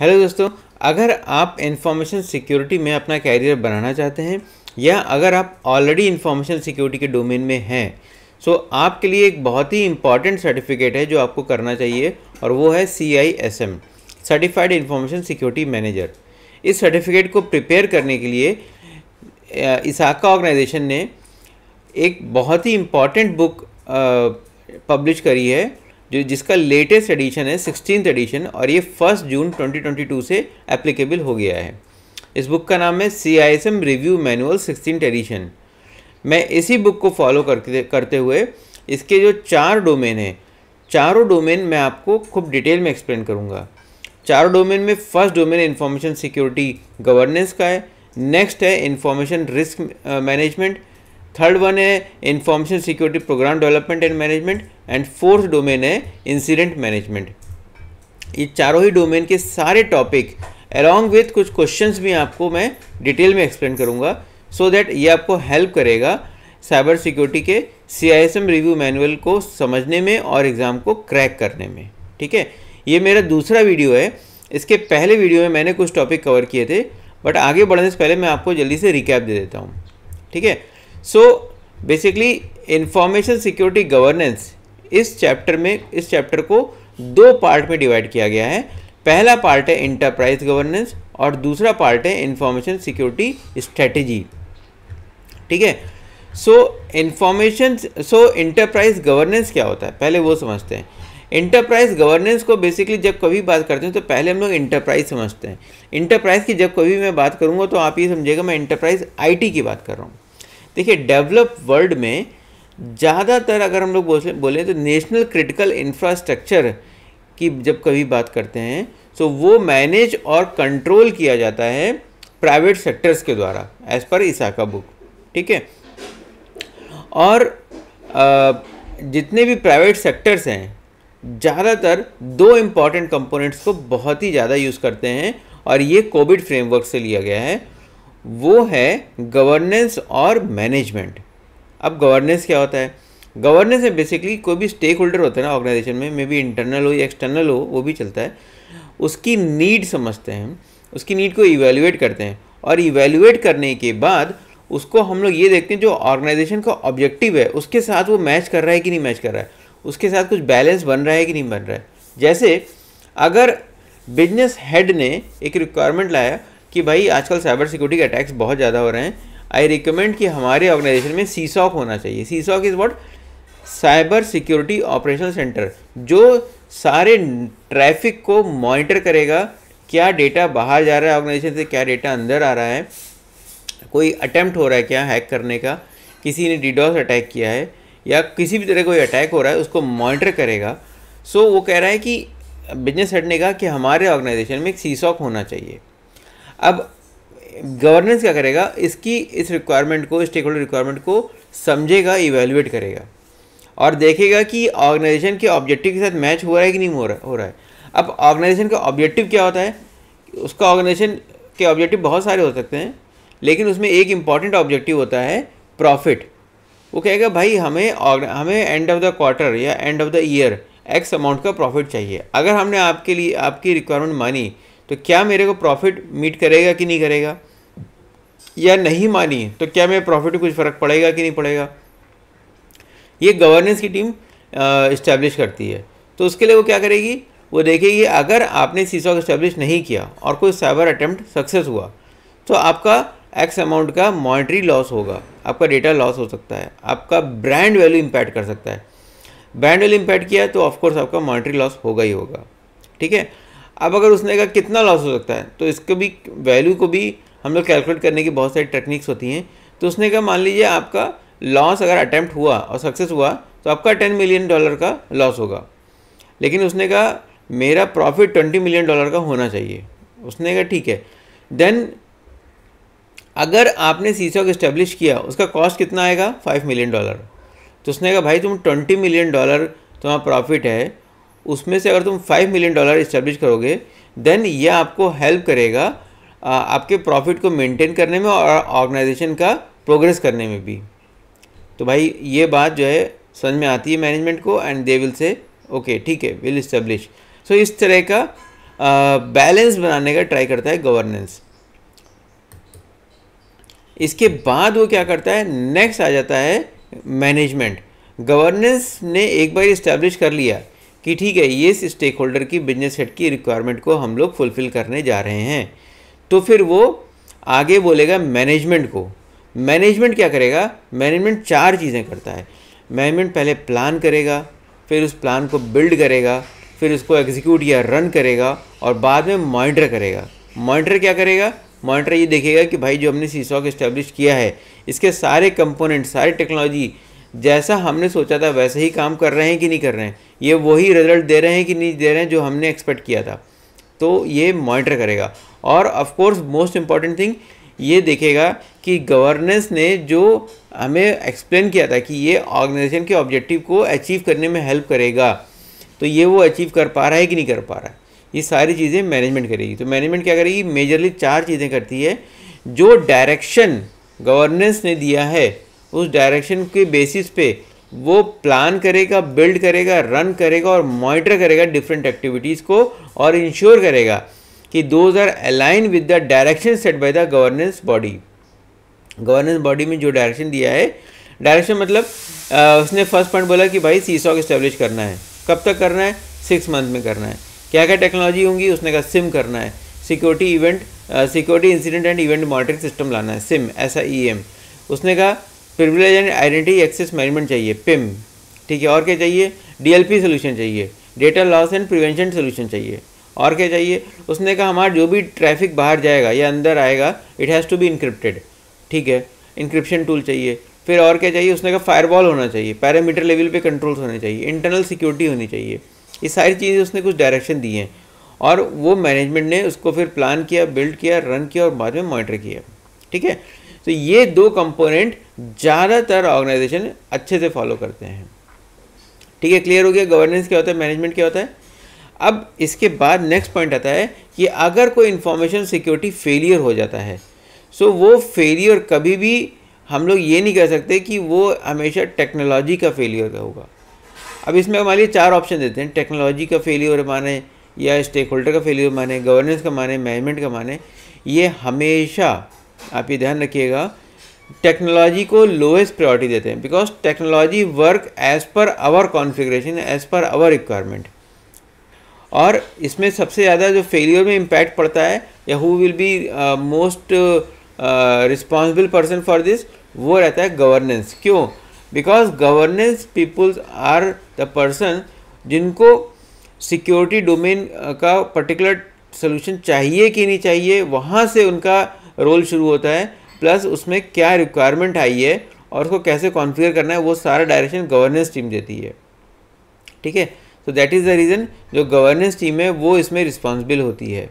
Hello दोस्तों अगर आप इंफॉर्मेशन सिक्योरिटी में अपना कैरियर बनाना चाहते हैं या अगर आप ऑलरेडी इंफॉर्मेशन सिक्योरिटी के डोमेन में हैं सो so आपके लिए एक बहुत ही इंपॉर्टेंट सर्टिफिकेट है जो आपको करना चाहिए और वो है C I S M certified information security manager इस सर्टिफिकेट को प्रिपेयर करने के लिए इसाका ऑर्गेनाइजेशन ने एक बहुत ही इम्पॉर्टेंट बुक पब्लिश करी है जो जिसका लेटेस्ट एडिशन है सिक्सटीन एडिशन और ये फर्स्ट जून 2022 से एप्लीकेबल हो गया है इस बुक का नाम है C I S M review manual sixteen edition मैं इसी बुक को फॉलो करते करते हुए इसके जो चार डोमेन हैं चारों डोमेन मैं आपको खूब डिटेल में एक्सप्लेन करूँगा चारों डोमेन में first domain information security governance का है नेक्स्ट है information risk management third one है information security program development and management and fourth domain है इंसिडेंट मैनेजमेंट ये चारों ही डोमेन के सारे टॉपिक अलॉन्ग विथ कुछ क्वेश्चन भी आपको मैं डिटेल में एक्सप्लेन करूँगा सो so दैट ये आपको हेल्प करेगा साइबर सिक्योरिटी के C I S M review manual को समझने में और एग्ज़ाम को क्रैक करने में ठीक है ये मेरा दूसरा वीडियो है इसके पहले वीडियो में मैंने कुछ टॉपिक कवर किए थे बट आगे बढ़ने से पहले मैं आपको जल्दी से रिकैप दे देता हूँ ठीक है so basically information security governance इस चैप्टर में इस चैप्टर को दो पार्ट में डिवाइड किया गया है पहला पार्ट है इंटरप्राइज गवर्नेंस और दूसरा पार्ट है इंफॉर्मेशन सिक्योरिटी स्ट्रेटजी ठीक है so information so enterprise governance क्या होता है पहले वो समझते हैं इंटरप्राइज गवर्नेंस को बेसिकली जब कभी बात करते हैं तो पहले हम लोग इंटरप्राइज समझते हैं इंटरप्राइज की जब कभी मैं बात करूँगा तो आप ये समझिएगा मैं इंटरप्राइज आईटी की बात कर रहा हूँ देखिए डेवलप वर्ल्ड में ज़्यादातर अगर हम लोग बोले बोलें तो नेशनल क्रिटिकल इंफ्रास्ट्रक्चर की जब कभी बात करते हैं तो वो मैनेज और कंट्रोल किया जाता है प्राइवेट सेक्टर्स के द्वारा एज पर इसाका बुक ठीक है और जितने भी प्राइवेट सेक्टर्स हैं ज़्यादातर दो इम्पॉर्टेंट कंपोनेंट्स को बहुत ही ज़्यादा यूज़ करते हैं और ये कोविड फ्रेमवर्क से लिया गया है वो है गवर्नेंस और मैनेजमेंट अब गवर्नेंस क्या होता है गवर्नेंस है बेसिकली कोई भी स्टेक होल्डर होता है ना ऑर्गेनाइजेशन में मे बी इंटरनल हो या एक्सटर्नल हो वो भी चलता है उसकी नीड समझते हैं उसकी नीड को इवेल्युएट करते हैं और इवेल्युएट करने के बाद उसको हम लोग ये देखते हैं जो ऑर्गेनाइजेशन का ऑब्जेक्टिव है उसके साथ वो मैच कर रहा है कि नहीं मैच कर रहा है उसके साथ कुछ बैलेंस बन रहा है कि नहीं बन रहा है जैसे अगर बिजनेस हेड ने एक रिक्वायरमेंट लाया कि भाई आजकल साइबर सिक्योरिटी के अटैक्स बहुत ज़्यादा हो रहे हैं आई रिकमेंड कि हमारे ऑर्गेनाइजेशन में सी सॉक होना चाहिए see SOC is what cyber security operation centre जो सारे ट्रैफिक को मॉनिटर करेगा क्या डेटा बाहर जा रहा है ऑर्गेनाइजेशन से क्या डेटा अंदर आ रहा है कोई अटैम्प्ट हो रहा है क्या हैक करने का किसी ने डिडॉस अटैक किया है या किसी भी तरह कोई अटैक हो रहा है उसको मॉनिटर करेगा सो so, वो कह रहा है कि बिजनेस हेड ने कहा कि हमारे ऑर्गेनाइजेशन में एक सी सॉक होना चाहिए अब गवर्नेंस क्या करेगा इसकी इस रिक्वायरमेंट को स्टेक होल्डर रिक्वायरमेंट को समझेगा इवेल्युएट करेगा और देखेगा कि ऑर्गेनाइजेशन के ऑब्जेक्टिव के साथ मैच हो रहा है कि नहीं हो रहा हो रहा है अब ऑर्गेनाइजेशन का ऑब्जेक्टिव क्या होता है उसका ऑर्गेनाइजेशन के ऑब्जेक्टिव बहुत सारे हो सकते हैं लेकिन उसमें एक इम्पॉर्टेंट ऑब्जेक्टिव होता है प्रॉफिट वो कहेगा भाई हमें हमें एंड ऑफ द क्वार्टर या end of the year X amount का प्रॉफिट चाहिए अगर हमने आपके लिए आपकी रिक्वायरमेंट मानी तो क्या मेरे को प्रॉफिट मीट करेगा कि नहीं करेगा या नहीं मानी तो क्या मेरे प्रॉफिट में कुछ फ़र्क पड़ेगा कि नहीं पड़ेगा ये गवर्नेंस की टीम इस्टेब्लिश करती है तो उसके लिए वो क्या करेगी वो देखेगी अगर आपने सीसॉ को इस्टेब्लिश नहीं किया और कोई साइबर अटैम्प्ट सक्सेस हुआ तो आपका एक्स अमाउंट का मॉनिटरी लॉस होगा आपका डेटा लॉस हो सकता है आपका ब्रांड वैल्यू इम्पैक्ट कर सकता है ब्रांड वैल्यू इम्पैक्ट किया तो ऑफकोर्स आपका मॉनिटरी लॉस होगा ही होगा ठीक है अब अगर उसने कहा कितना लॉस हो सकता है तो इसको भी वैल्यू को भी हम लोग कैलकुलेट करने की बहुत सारी टेक्निक्स होती हैं तो उसने कहा मान लीजिए आपका लॉस अगर अटैम्प्ट हुआ और सक्सेस हुआ तो आपका टेन मिलियन डॉलर का लॉस होगा लेकिन उसने कहा मेरा प्रॉफिट ट्वेंटी मिलियन डॉलर का होना चाहिए उसने कहा ठीक है देन अगर आपने सी सीसॉक इस्टेब्लिश किया उसका कॉस्ट कितना आएगा फाइव मिलियन डॉलर तो उसने कहा भाई तुम ट्वेंटी मिलियन डॉलर तुम्हारा प्रॉफिट है उसमें से अगर तुम फाइव मिलियन डॉलर इस्टेब्लिश करोगे देन ये आपको हेल्प करेगा आपके प्रॉफिट को मेंटेन करने में और ऑर्गेनाइजेशन का प्रोग्रेस करने में भी तो भाई ये बात जो है समझ में आती है मैनेजमेंट को and they will say okay ठीक है विल इस्टेब्लिश सो इस तरह का बैलेंस बनाने का ट्राई करता है गवर्नेंस इसके बाद वो क्या करता है नेक्स्ट आ जाता है मैनेजमेंट गवर्नेंस ने एक बार इस्टेब्लिश कर लिया कि ठीक है ये स्टेक होल्डर की बिजनेस हेड की रिक्वायरमेंट को हम लोग फुलफ़िल करने जा रहे हैं तो फिर वो आगे बोलेगा मैनेजमेंट को मैनेजमेंट क्या करेगा मैनेजमेंट चार चीज़ें करता है मैनेजमेंट पहले प्लान करेगा फिर उस प्लान को बिल्ड करेगा फिर उसको एग्जीक्यूट या रन करेगा और बाद में मॉनिटर करेगा मॉनिटर क्या करेगा मॉनिटर ये देखेगा कि भाई जो हमने सीसॉक इस्टेब्लिश किया है इसके सारे कंपोनेंट सारे टेक्नोलॉजी जैसा हमने सोचा था वैसे ही काम कर रहे हैं कि नहीं कर रहे हैं ये वही रिजल्ट दे रहे हैं कि नहीं दे रहे हैं जो हमने एक्सपेक्ट किया था तो ये मॉनिटर करेगा और ऑफकोर्स मोस्ट इम्पॉर्टेंट थिंग ये देखेगा कि गवर्नेंस ने जो हमें एक्सप्लेन किया था कि ये ऑर्गेनाइजेशन के ऑब्जेक्टिव को अचीव करने में हेल्प करेगा तो ये वो अचीव कर पा रहा है कि नहीं कर पा रहा है ये सारी चीज़ें मैनेजमेंट करेगी तो मैनेजमेंट क्या करेगी मेजरली चार चीज़ें करती है जो डायरेक्शन गवर्नेंस ने दिया है उस डायरेक्शन के बेसिस पे वो प्लान करेगा बिल्ड करेगा रन करेगा और मॉनिटर करेगा डिफरेंट एक्टिविटीज़ को और इंश्योर करेगा कि those are align with the direction set by the governance body governance body में जो डायरेक्शन दिया है डायरेक्शन मतलब आ, उसने फर्स्ट पॉइंट बोला कि भाई सी सॉक इस्टेब्लिश करना है कब तक करना है सिक्स मंथ में करना है क्या क्या टेक्नोलॉजी होंगी उसने कहा सिम करना है security event security incident and event monitoring system लाना है सिम ऐसा ई एम उसने कहा privilege and identity access management चाहिए पिम ठीक है और क्या चाहिए डीएलपी सोल्यूशन चाहिए data loss and prevention solution चाहिए और क्या चाहिए उसने कहा हमारा जो भी ट्रैफिक बाहर जाएगा या अंदर आएगा it has to be encrypted ठीक है इंक्रिप्शन टूल चाहिए फिर और क्या चाहिए उसने कहा फायरबॉल होना चाहिए पैरामीटर लेवल पे कंट्रोल्स होने चाहिए इंटरनल सिक्योरिटी होनी चाहिए ये सारी चीज़ें उसने कुछ डायरेक्शन दिए हैं और वो मैनेजमेंट ने उसको फिर प्लान किया बिल्ड किया रन किया और बाद में मॉनिटर किया ठीक है तो ये दो कंपोनेंट ज़्यादातर ऑर्गेनाइजेशन अच्छे से फॉलो करते हैं ठीक है क्लियर हो गया गवर्नेंस क्या होता है मैनेजमेंट क्या होता है अब इसके बाद नेक्स्ट पॉइंट आता है कि अगर कोई इन्फॉर्मेशन सिक्योरिटी फेलियर हो जाता है सो वो फेलियर कभी भी हम लोग ये नहीं कह सकते कि वो हमेशा टेक्नोलॉजी का फेलियर होगा अब इसमें मान लीजिए चार ऑप्शन देते हैं टेक्नोलॉजी का फेलियर माने या स्टेक होल्डर का फेलियर माने गवर्नेंस का माने मैनेजमेंट का माने ये हमेशा आप ये ध्यान रखिएगा टेक्नोलॉजी को लोएस्ट प्रायोरिटी देते हैं because technology work as per our configuration as per our requirement और इसमें सबसे ज़्यादा जो फेलियर में इम्पैक्ट पड़ता है या who will be most responsible person for this वो रहता है गवर्नेंस क्यों because governance peoples are the person जिनको सिक्योरिटी डोमेन uh, का पर्टिकुलर सोल्यूशन चाहिए कि नहीं चाहिए वहाँ से उनका uh, रोल शुरू होता है प्लस उसमें क्या रिक्वायरमेंट आई है और उसको कैसे कॉन्फ़िगर करना है वो सारा डायरेक्शन गवर्नेंस टीम देती है ठीक है तो दैट इज़ द रीज़न जो गवर्नेंस टीम है वो इसमें रिस्पॉन्सिबल होती है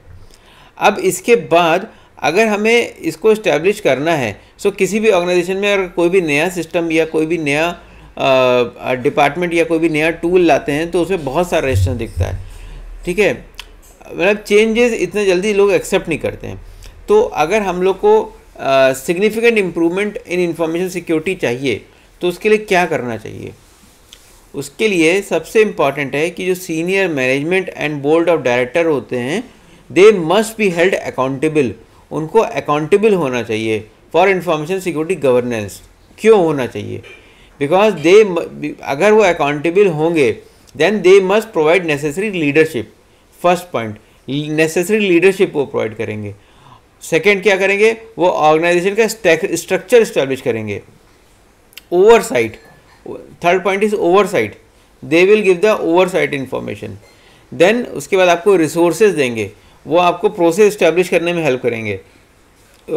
अब इसके बाद अगर हमें इसको इस्टेब्लिश करना है सो so किसी भी ऑर्गेनाइजेशन में अगर कोई भी नया सिस्टम या कोई भी नया डिपार्टमेंट या कोई भी नया टूल लाते हैं तो उसमें बहुत सारा रेस्टेंस दिखता है ठीक है मतलब चेंजेस इतने जल्दी लोग एक्सेप्ट नहीं करते हैं तो अगर हम लोग को significant improvement in information security चाहिए तो उसके लिए क्या करना चाहिए उसके लिए सबसे इम्पॉर्टेंट है कि जो senior management and board of director होते हैं they must be held accountable उनको अकाउंटेबल होना चाहिए फॉर इंफॉर्मेशन सिक्योरिटी गवर्नेंस क्यों होना चाहिए बिकॉज दे अगर वो अकाउंटेबल होंगे then they must provide necessary leadership first point necessary leadership वो प्रोवाइड करेंगे सेकेंड क्या करेंगे वो ऑर्गेनाइजेशन का स्ट्रक्चर इस्टेब्लिश करेंगे oversight third point is oversight they will give the oversight information then उसके बाद आपको रिसोर्सेज देंगे वो आपको प्रोसेस इस्टेब्लिश करने में हेल्प करेंगे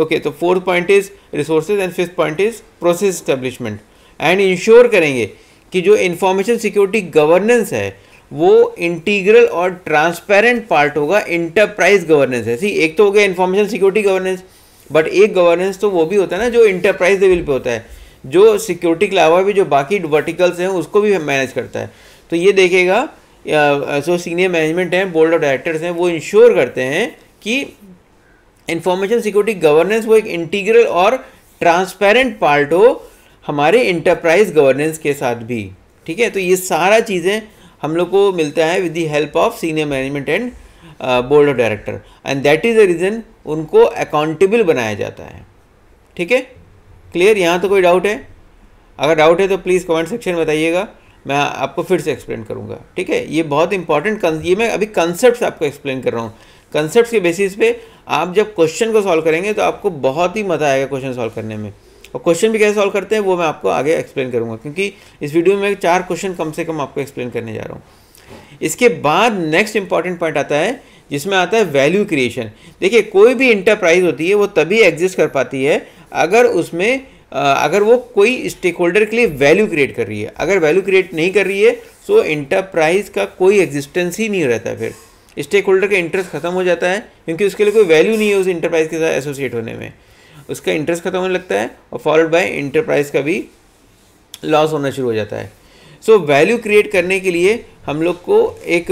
ओके तो fourth point is resources and fifth point is process establishment and ensure करेंगे कि जो इन्फॉर्मेशन सिक्योरिटी गवर्नेंस है वो इंटीग्रल और ट्रांसपेरेंट पार्ट होगा इंटरप्राइज गवर्नेंस है सी एक तो हो गया इन्फॉर्मेशन सिक्योरिटी गवर्नेंस बट एक गवर्नेंस तो वो भी होता है ना जो इंटरप्राइज लेवल पे होता है जो सिक्योरिटी के अलावा भी जो बाकी वर्टिकल्स हैं उसको भी मैनेज करता है तो ये देखेगा जो सीनियर मैनेजमेंट हैं बोर्ड ऑफ डायरेक्टर्स हैं वो इंश्योर करते हैं कि इंफॉर्मेशन सिक्योरिटी गवर्नेंस वो एक इंटीग्रल और ट्रांसपेरेंट पार्ट हो हमारे इंटरप्राइज गवर्नेंस के साथ भी ठीक है तो ये सारा चीज़ें हम लोग को मिलता है with the help of senior management and board of director and that is the reason उनको अकाउंटेबल बनाया जाता है ठीक है क्लियर यहाँ तो कोई डाउट है अगर डाउट है तो प्लीज़ कमेंट सेक्शन में बताइएगा मैं आपको फिर से एक्सप्लेन करूँगा ठीक है ये बहुत इंपॉर्टेंट ये मैं अभी कंसेप्ट आपको एक्सप्लेन कर रहा हूँ कंसेप्ट के बेसिस पे आप जब क्वेश्चन को सॉल्व करेंगे तो आपको बहुत ही मज़ा आएगा क्वेश्चन सॉल्व करने में और क्वेश्चन भी कैसे सॉल्व करते हैं वो मैं आपको आगे एक्सप्लेन करूंगा क्योंकि इस वीडियो में चार क्वेश्चन कम से कम आपको एक्सप्लेन करने जा रहा हूँ इसके बाद नेक्स्ट इंपॉर्टेंट पॉइंट आता है जिसमें आता है वैल्यू क्रिएशन देखिए कोई भी इंटरप्राइज होती है वो तभी एग्जिस्ट कर पाती है अगर उसमें अगर वो कोई स्टेक होल्डर के लिए वैल्यू क्रिएट कर रही है अगर वैल्यू क्रिएट नहीं कर रही है सो तो इंटरप्राइज का कोई एग्जिस्टेंस ही नहीं रहता फिर स्टेक होल्डर का इंटरेस्ट खत्म हो जाता है क्योंकि उसके लिए कोई वैल्यू नहीं है उस इंटरप्राइज के साथ एसोसिएट होने में उसका इंटरेस्ट खत्म होने लगता है और फॉलोड बाय इंटरप्राइज का भी लॉस होना शुरू हो जाता है सो वैल्यू क्रिएट करने के लिए हम लोग को एक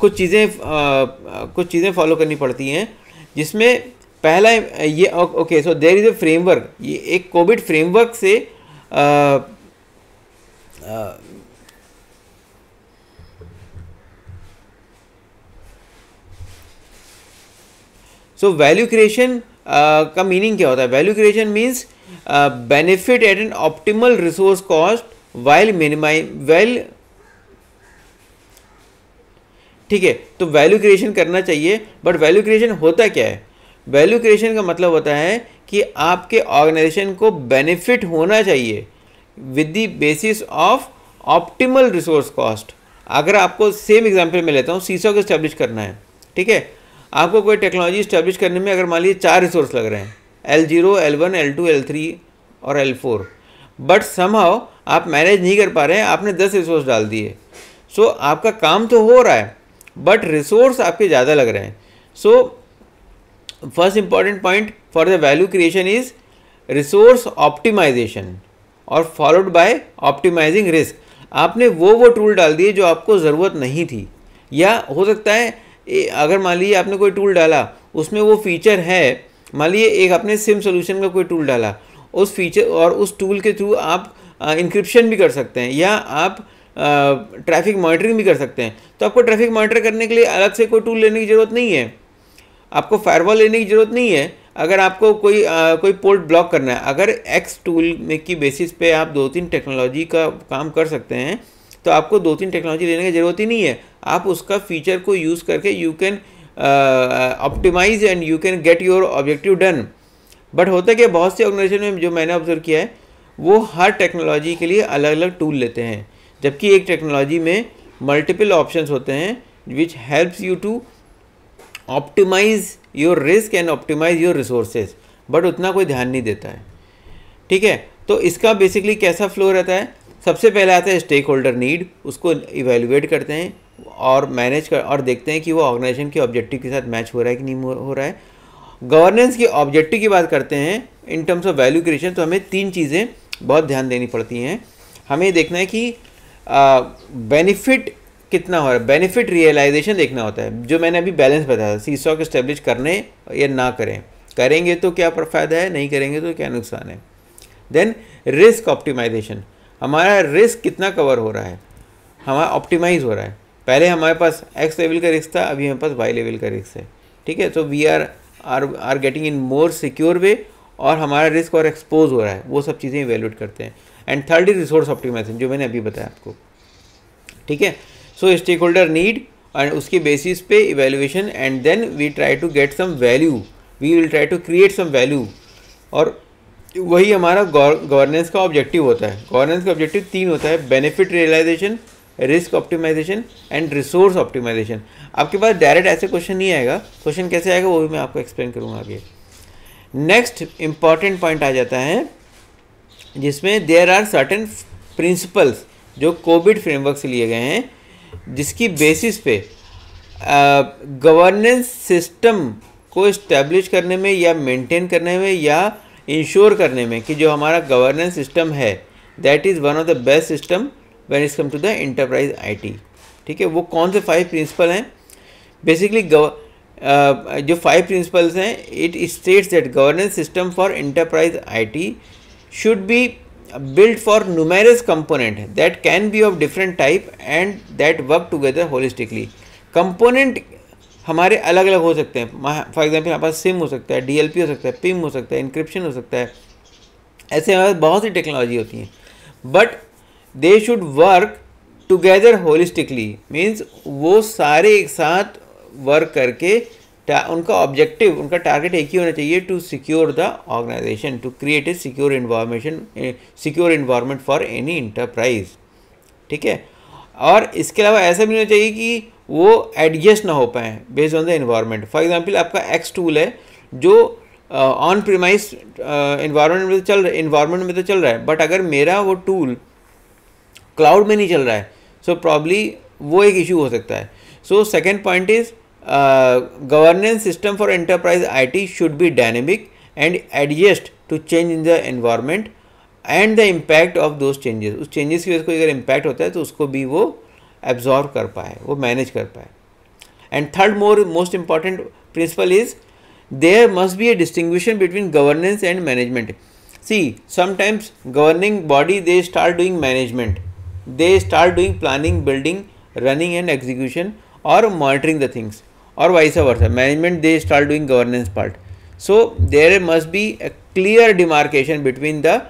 कुछ चीज़ें कुछ चीज़ें फॉलो करनी पड़ती हैं जिसमें पहला ये okay so there is a framework ये एक कोविड फ्रेमवर्क से सो वैल्यू क्रिएशन का मीनिंग क्या होता है value creation means benefit at an optimal resource cost while minimise well ठीक है तो वैल्यू क्रिएशन करना चाहिए बट वैल्यू क्रिएशन होता क्या है वैल्यू क्रिएशन का मतलब होता है कि आपके ऑर्गेनाइजेशन को बेनिफिट होना चाहिए with the basis of optimal resource cost अगर आपको सेम एग्जांपल में लेता हूँ सीसो को स्टैब्लिश करना है ठीक है आपको कोई टेक्नोलॉजी इस्टेब्लिश करने में अगर मान लीजिए चार रिसोर्स लग रहे हैं L zero L one L two L three और एल फोर बट समहाव आप मैनेज नहीं कर पा रहे हैं आपने दस रिसोर्स डाल दिए सो so, आपका काम तो हो रहा है बट रिसोर्स आपके ज़्यादा लग रहे हैं so first important point for the value creation is resource optimisation और फॉलोड बाय ऑप्टिमाइजिंग रिस्क आपने वो वो टूल डाल दिए जो आपको ज़रूरत नहीं थी या हो सकता है अगर मान लीजिए आपने कोई टूल डाला उसमें वो फीचर है मान लीजिए एक आपने सिम सोल्यूशन का कोई टूल डाला उस फीचर और उस टूल के थ्रू आप इंक्रिप्शन भी कर सकते हैं या आप ट्रैफिक मॉनिटरिंग भी कर सकते हैं तो आपको ट्रैफिक मॉनिटर करने के लिए अलग से कोई टूल लेने की ज़रूरत नहीं है आपको फायरवॉल लेने की ज़रूरत नहीं है अगर आपको कोई आ, कोई पोर्ट ब्लॉक करना है अगर एक्स टूल में की बेसिस पे आप दो तीन टेक्नोलॉजी का काम कर सकते हैं तो आपको दो तीन टेक्नोलॉजी लेने की ज़रूरत ही नहीं है आप उसका फीचर को यूज़ करके you can optimise and you can get your objective done but होता क्या बहुत से ऑर्गेनाइजेशन में जो मैंने ऑब्जर्व किया है वो हर टेक्नोलॉजी के लिए अलग अलग टूल लेते हैं जबकि एक टेक्नोलॉजी में मल्टीपल ऑप्शंस होते हैं which helps you to optimise your risk and optimise your resources but उतना कोई ध्यान नहीं देता है ठीक है तो इसका बेसिकली कैसा फ्लो रहता है सबसे पहले आता है स्टेक होल्डर नीड उसको इवेलुएट करते हैं और मैनेज कर और देखते हैं कि वो ऑर्गेनाइजेशन के ऑब्जेक्टिव के साथ मैच हो रहा है कि नहीं हो रहा है गवर्नेंस के ऑब्जेक्टिव की बात करते हैं in terms of value creation तो हमें तीन चीज़ें बहुत ध्यान देनी पड़ती हैं हमें देखना है कि बेनिफिट कितना हो रहा है बेनिफिट रियलाइजेशन देखना होता है जो मैंने अभी बैलेंस बताया था सी स्टॉक इस्टेब्लिश करने या ना करें करेंगे तो क्या फ़ायदा है नहीं करेंगे तो क्या नुकसान है देन रिस्क ऑप्टिमाइजेशन हमारा रिस्क कितना कवर हो रहा है हमारा ऑप्टिमाइज हो रहा है पहले हमारे पास एक्स लेवल का रिस्क था अभी हमारे पास वाई लेवल का रिस्क है ठीक है तो we are are are getting in more secure way और हमारा रिस्क और एक्सपोज हो रहा है वो सब चीज़ें इवेल्यूट करते हैं and third is resource optimisation जो मैंने अभी बताया आपको ठीक है so stakeholder need and उसके बेसिस पे evaluation and then we try to get some value we will try to create some value और वही हमारा गवर्नेंस का ऑब्जेक्टिव होता है गवर्नेंस का ऑब्जेक्टिव तीन होता है benefit realisation risk optimisation and resource optimisation आपके पास डायरेक्ट ऐसे क्वेश्चन नहीं आएगा क्वेश्चन कैसे आएगा वो भी मैं आपको एक्सप्लेन करूँगा आगे नेक्स्ट इंपॉर्टेंट पॉइंट आ जाता है जिसमें देयर आर सर्टन प्रिंसिपल्स जो कोविड फ्रेमवर्क से लिए गए हैं जिसकी बेसिस पे गवर्नेंस सिस्टम को इस्टेब्लिश करने में या मेंटेन करने में या इंश्योर करने में कि जो हमारा गवर्नेंस सिस्टम है that is one of the best system when is come to the enterprise IT ठीक है वो कौन से फाइव प्रिंसिपल हैं बेसिकली जो फाइव प्रिंसिपल्स हैं it states that governance system for I IT should be build for numerous component that can be of different type and that work together holistically component हमारे अलग अलग हो सकते हैं for example हमारे पास SIM हो सकता है डी हो सकता है पिम हो सकता है इंक्रिप्शन हो सकता है ऐसे हमारे पास बहुत सी टेक्नोलॉजी होती हैं but they should work together holistically means वो सारे एक साथ वर्क करके उनका ऑब्जेक्टिव उनका टारगेट एक ही होना चाहिए to secure the organisation to create a secure environment secure environment for any enterprise ठीक है और इसके अलावा ऐसा भी होना चाहिए कि वो एडजस्ट ना हो पाए based on the environment for example आपका एक्स टूल है जो ऑन प्रीमाइज इन्वायरमेंट में तो चल रहा है इन्वायरमेंट में तो चल रहा है बट अगर मेरा वो टूल क्लाउड में नहीं चल रहा है सो so प्रॉब्ली वो एक इशू हो सकता है so second point is governance system for enterprise I T should be dynamic and adjust to change in the environment and the impact of those changes उस चेंजेस की वजह से कोई अगर इम्पैक्ट होता है तो उसको भी वो एब्जॉर्व कर पाए वो मैनेज कर पाए and third more most important principle is there must be a distinction between governance and management see sometimes governing body they start doing management they start doing planning building running and execution और monitoring the things और vice versa management they start doing governance part so there must be a clear demarcation between the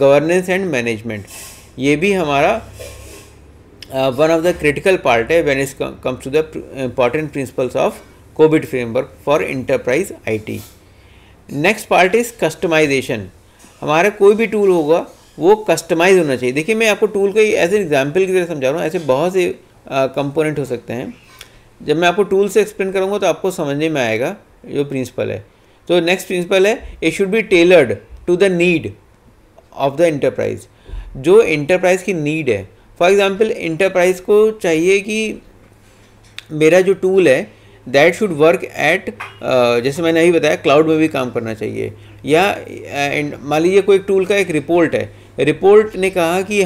governance and management ये भी हमारा one uh, one of the critical part uh, when it com comes to the pr important principles of COVID framework for enterprise IT. Next part is customisation हमारा कोई भी tool होगा वो customise होना चाहिए देखिए मैं आपको टूल को एज एन एग्जाम्पल की तरह समझा रहा हूँ ऐसे बहुत से कंपोनेंट uh, हो सकते हैं जब मैं आपको टूल से एक्सप्लेन करूँगा तो आपको समझने में आएगा जो प्रिंसिपल है तो नेक्स्ट प्रिंसिपल है it should be tailored to the need of the enterprise जो इंटरप्राइज की नीड है फॉर एग्ज़ाम्पल इंटरप्राइज को चाहिए कि मेरा जो टूल है दैट शुड वर्क एट जैसे मैंने अभी बताया क्लाउड में भी काम करना चाहिए या uh, मान लीजिए कोई टूल का एक रिपोर्ट है रिपोर्ट ने कहा कि